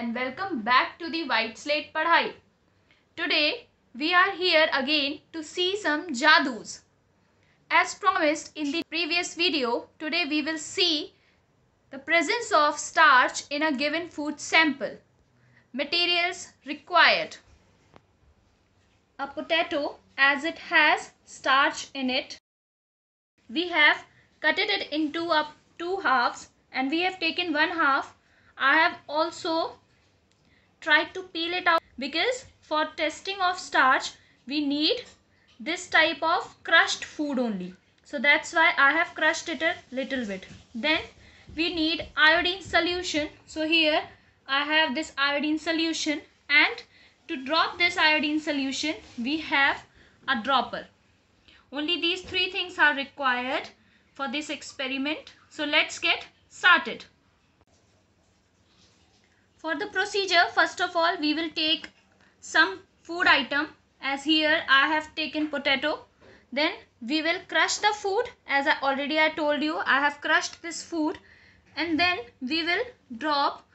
and welcome back to the White Slate Padhai. Today we are here again to see some jadus. As promised in the previous video, today we will see the presence of starch in a given food sample. Materials required. A potato as it has starch in it. We have cutted it into up two halves and we have taken one half. I have also try to peel it out because for testing of starch we need this type of crushed food only so that's why I have crushed it a little bit then we need iodine solution so here I have this iodine solution and to drop this iodine solution we have a dropper only these three things are required for this experiment so let's get started for the procedure, first of all, we will take some food item as here I have taken potato. Then we will crush the food as I already I told you I have crushed this food and then we will drop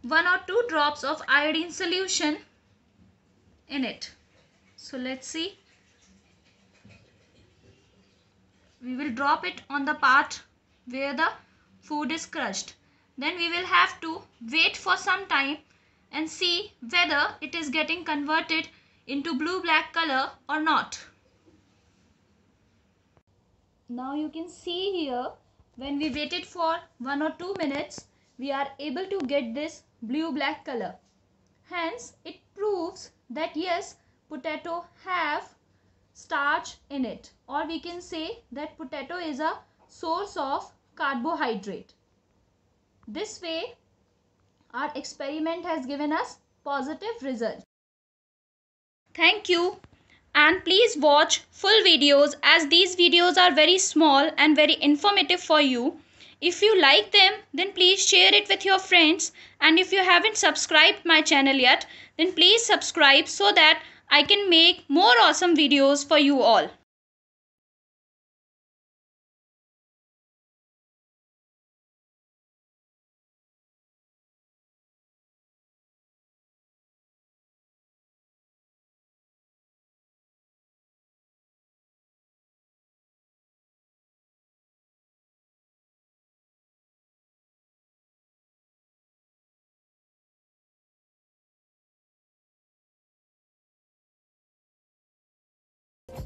one or two drops of iodine solution in it. So let's see. We will drop it on the part where the food is crushed then we will have to wait for some time and see whether it is getting converted into blue black color or not. Now you can see here when we waited for 1 or 2 minutes we are able to get this blue black color. Hence it proves that yes potato have starch in it or we can say that potato is a source of carbohydrate. This way our experiment has given us positive result. Thank you and please watch full videos as these videos are very small and very informative for you. If you like them then please share it with your friends and if you haven't subscribed my channel yet then please subscribe so that I can make more awesome videos for you all.